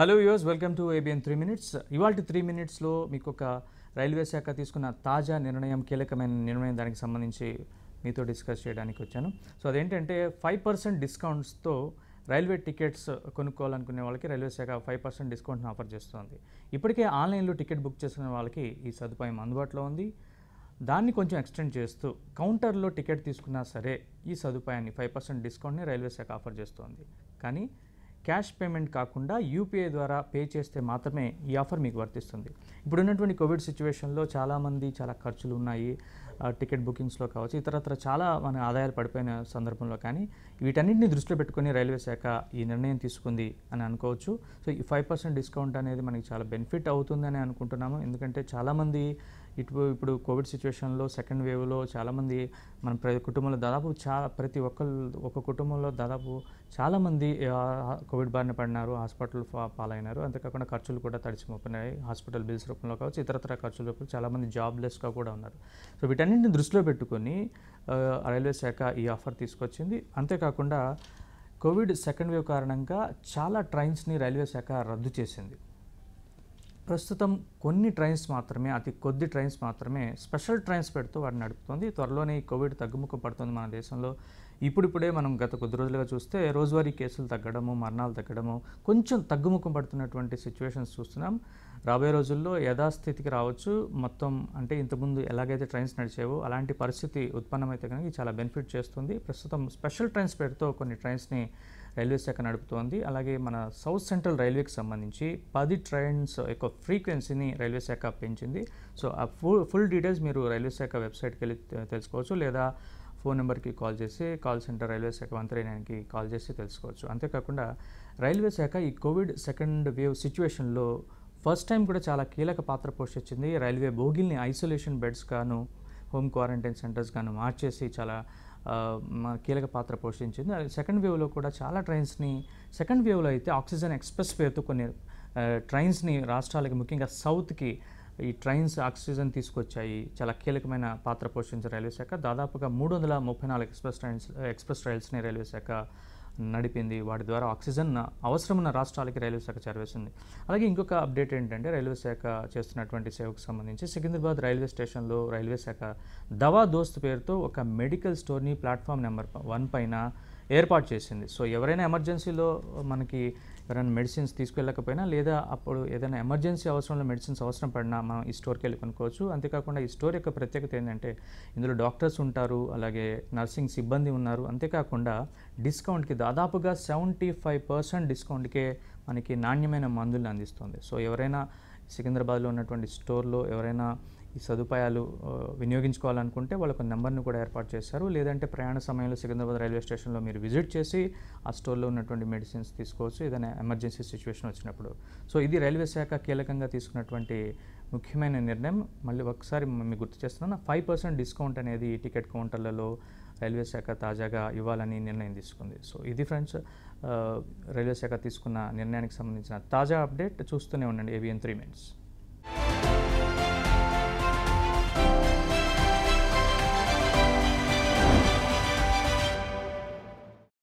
hello యూస్ welcome to ABN three minutes ఇవాళ three మినిట్స్లో మీకు ఒక రైల్వే శాఖ తీసుకున్న తాజా నిర్ణయం కీలకమైన నిర్ణయం దానికి సంబంధించి మీతో డిస్కస్ చేయడానికి వచ్చాను సో అదేంటంటే ఫైవ్ పర్సెంట్ డిస్కౌంట్స్తో రైల్వే టికెట్స్ కొనుక్కోవాలనుకునే వాళ్ళకి రైల్వే శాఖ ఫైవ్ పర్సెంట్ డిస్కౌంట్ని ఆఫర్ చేస్తుంది ఇప్పటికే ఆన్లైన్లో టికెట్ బుక్ చేసిన వాళ్ళకి ఈ సదుపాయం అందుబాటులో ఉంది దాన్ని కొంచెం ఎక్స్టెండ్ చేస్తూ కౌంటర్లో టికెట్ తీసుకున్నా సరే ఈ సదుపాయాన్ని ఫైవ్ పర్సెంట్ డిస్కౌంట్ని రైల్వే శాఖ ఆఫర్ చేస్తోంది కానీ క్యాష్ పేమెంట్ కాకుండా యూపీఐ ద్వారా పే చేస్తే మాత్రమే ఈ ఆఫర్ మీకు వర్తిస్తుంది ఇప్పుడున్నటువంటి కోవిడ్ సిచ్యువేషన్లో చాలామంది చాలా ఖర్చులు ఉన్నాయి టికెట్ బుకింగ్స్లో కావచ్చు ఇతరత్ర చాలా మన ఆదాయాలు పడిపోయిన సందర్భంలో కానీ వీటన్నింటిని దృష్టిలో పెట్టుకుని రైల్వే శాఖ ఈ నిర్ణయం తీసుకుంది అని అనుకోవచ్చు సో ఈ ఫైవ్ పర్సెంట్ డిస్కౌంట్ అనేది మనకి చాలా బెనిఫిట్ అవుతుందని అనుకుంటున్నాము ఎందుకంటే చాలామంది ఇటు ఇప్పుడు కోవిడ్ సిచ్యువేషన్లో సెకండ్ వేవ్లో చాలామంది మన ప్రతి కుటుంబంలో దాదాపు చాలా ప్రతి ఒక్కరు ఒక కుటుంబంలో దాదాపు చాలామంది కోవిడ్ బారిన పడినారు హాస్పిటల్ పాలైనారు అంతేకాకుండా ఖర్చులు కూడా తడిచిపోయినాయి హాస్పిటల్ బిల్స్ రూపంలో కావచ్చు ఇతరతర ఖర్చుల రూపంలో చాలామంది జాబ్లెస్గా కూడా ఉన్నారు సో వీటన్నింటిని దృష్టిలో పెట్టుకొని రైల్వే శాఖ ఈ ఆఫర్ తీసుకొచ్చింది అంతేకాకుండా కోవిడ్ సెకండ్ వేవ్ కారణంగా చాలా ట్రైన్స్ని రైల్వే శాఖ రద్దు చేసింది ప్రస్తుతం కొన్ని ట్రైన్స్ మాత్రమే అతి కొద్ది ట్రైన్స్ మాత్రమే స్పెషల్ ట్రైన్స్ పెడుతూ వాటిని నడుపుతుంది త్వరలోనే ఈ కోవిడ్ తగ్గుముఖ పడుతుంది మన దేశంలో ఇప్పుడిప్పుడే మనం గత కొద్ది రోజులుగా చూస్తే రోజువారీ కేసులు తగ్గడము మరణాలు తగ్గడము కొంచెం తగ్గుముఖం పడుతున్నటువంటి సిచ్యువేషన్స్ చూస్తున్నాం రాబోయే రోజుల్లో యథాస్థితికి రావచ్చు మొత్తం అంటే ఇంతకుముందు ఎలాగైతే ట్రైన్స్ నడిచేవో అలాంటి పరిస్థితి ఉత్పన్నమైతే కనుక చాలా బెనిఫిట్ చేస్తుంది ప్రస్తుతం స్పెషల్ ట్రైన్స్ పేరుతో కొన్ని ట్రైన్స్ని రైల్వే శాఖ నడుపుతోంది అలాగే మన సౌత్ సెంట్రల్ రైల్వేకి సంబంధించి పది ట్రైన్స్ యొక్క ఫ్రీక్వెన్సీని రైల్వే శాఖ పెంచింది సో ఆ ఫుల్ ఫుల్ డీటెయిల్స్ మీరు రైల్వే శాఖ వెబ్సైట్కి వెళ్ళి తెలుసుకోవచ్చు లేదా ఫోన్ నెంబర్కి కాల్ చేసి కాల్ సెంటర్ రైల్వే శాఖ మంత్రి త్రీ కాల్ చేసి తెలుసుకోవచ్చు అంతేకాకుండా రైల్వే శాఖ ఈ కోవిడ్ సెకండ్ వేవ్ సిచ్యువేషన్లో ఫస్ట్ టైం కూడా చాలా కీలక పాత్ర పోషించింది రైల్వే బోగిల్ని ఐసోలేషన్ బెడ్స్ గాను హోమ్ క్వారంటైన్ సెంటర్స్ గాను మార్చేసి చాలా కీలక పాత్ర పోషించింది సెకండ్ వేవ్లో కూడా చాలా ట్రైన్స్ని సెకండ్ వేవ్లో అయితే ఆక్సిజన్ ఎక్స్ప్రెస్ పేరుతో కొన్ని ట్రైన్స్ని రాష్ట్రాలకి ముఖ్యంగా సౌత్కి ఈ ట్రైన్స్ ఆక్సిజన్ తీసుకొచ్చాయి చాలా కీలకమైన పాత్ర పోషించిన రైల్వే శాఖ దాదాపుగా మూడు వందల ముప్పై నాలుగు ఎక్స్ప్రెస్ ట్రైన్స్ ఎక్స్ప్రెస్ రైల్స్ని రైల్వే శాఖ నడిపింది వాటి ద్వారా ఆక్సిజన్ అవసరం ఉన్న రాష్ట్రాలకి రైల్వే శాఖ చేరవేసింది అలాగే ఇంకొక అప్డేట్ ఏంటంటే రైల్వే శాఖ చేస్తున్నటువంటి సేవకు సంబంధించి సికింద్రాబాద్ రైల్వే స్టేషన్లో రైల్వే శాఖ దవా దోస్త్ పేరుతో ఒక మెడికల్ స్టోర్ని ప్లాట్ఫామ్ నెంబర్ వన్ పైన ఏర్పాటు చేసింది సో ఎవరైనా ఎమర్జెన్సీలో మనకి ఎవరైనా మెడిసిన్స్ తీసుకెళ్ళకపోయినా లేదా అప్పుడు ఏదైనా ఎమర్జెన్సీ అవసరంలో మెడిసిన్స్ అవసరం పడినా మనం ఈ స్టోర్కి వెళ్ళి కొనుక్కోవచ్చు అంతేకాకుండా ఈ స్టోర్ యొక్క ప్రత్యేకత ఏంటంటే ఇందులో డాక్టర్స్ ఉంటారు అలాగే నర్సింగ్ సిబ్బంది ఉన్నారు అంతేకాకుండా డిస్కౌంట్కి దాదాపుగా సెవెంటీ ఫైవ్ పర్సెంట్ డిస్కౌంట్కే మనకి నాణ్యమైన మందులను అందిస్తుంది సో ఎవరైనా సికింద్రాబాద్లో ఉన్నటువంటి స్టోర్లో ఎవరైనా ఈ సదుపాయాలు వినియోగించుకోవాలనుకుంటే వాళ్ళు ఒక నెంబర్ను కూడా ఏర్పాటు చేశారు లేదంటే ప్రయాణ సమయంలో సికింద్రాబాద్ రైల్వే స్టేషన్లో మీరు విజిట్ చేసి ఆ స్టోర్లో ఉన్నటువంటి మెడిసిన్స్ తీసుకోవచ్చు ఏదైనా ఎమర్జెన్సీ సిచ్యువేషన్ వచ్చినప్పుడు సో ఇది రైల్వే శాఖ కీలకంగా తీసుకున్నటువంటి ముఖ్యమైన నిర్ణయం మళ్ళీ ఒకసారి మీకు గుర్తు చేస్తున్నాను ఫైవ్ పర్సెంట్ డిస్కౌంట్ అనేది టికెట్ కౌంటర్లలో రైల్వే శాఖ తాజాగా ఇవ్వాలని నిర్ణయం తీసుకుంది సో ఇది ఫ్రెండ్స్ రైల్వే శాఖ తీసుకున్న నిర్ణయానికి సంబంధించిన తాజా అప్డేట్ చూస్తూనే ఉండండి ఏవిఎన్ త్రీ మినిట్స్